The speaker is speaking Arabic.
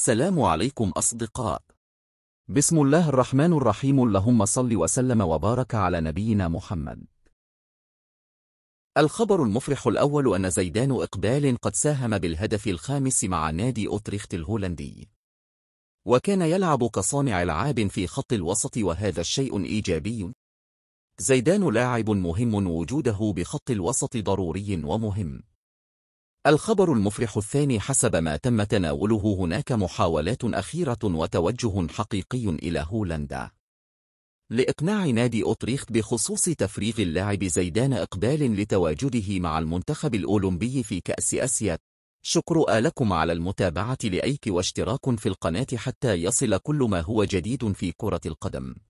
سلام عليكم أصدقاء بسم الله الرحمن الرحيم اللهم صل وسلم وبارك على نبينا محمد الخبر المفرح الأول أن زيدان إقبال قد ساهم بالهدف الخامس مع نادي أوتريخت الهولندي وكان يلعب كصانع العاب في خط الوسط وهذا الشيء إيجابي زيدان لاعب مهم وجوده بخط الوسط ضروري ومهم الخبر المفرح الثاني حسب ما تم تناوله هناك محاولات أخيرة وتوجه حقيقي إلى هولندا لإقناع نادي أوتريخت بخصوص تفريغ اللاعب زيدان إقبال لتواجده مع المنتخب الأولمبي في كأس أسيا شكر لكم على المتابعة لأيك واشتراك في القناة حتى يصل كل ما هو جديد في كرة القدم